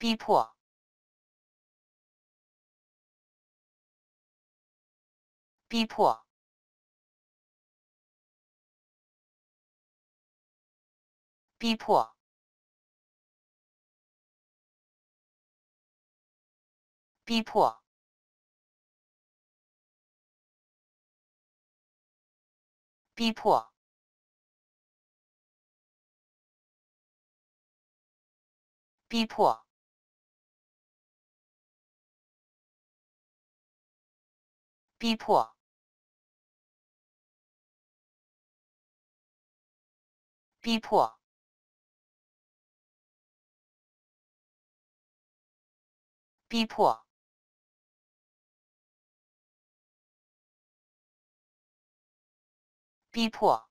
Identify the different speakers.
Speaker 1: 逼迫！逼迫！逼迫！逼迫！逼迫！逼迫！逼迫，逼迫，逼迫，逼迫。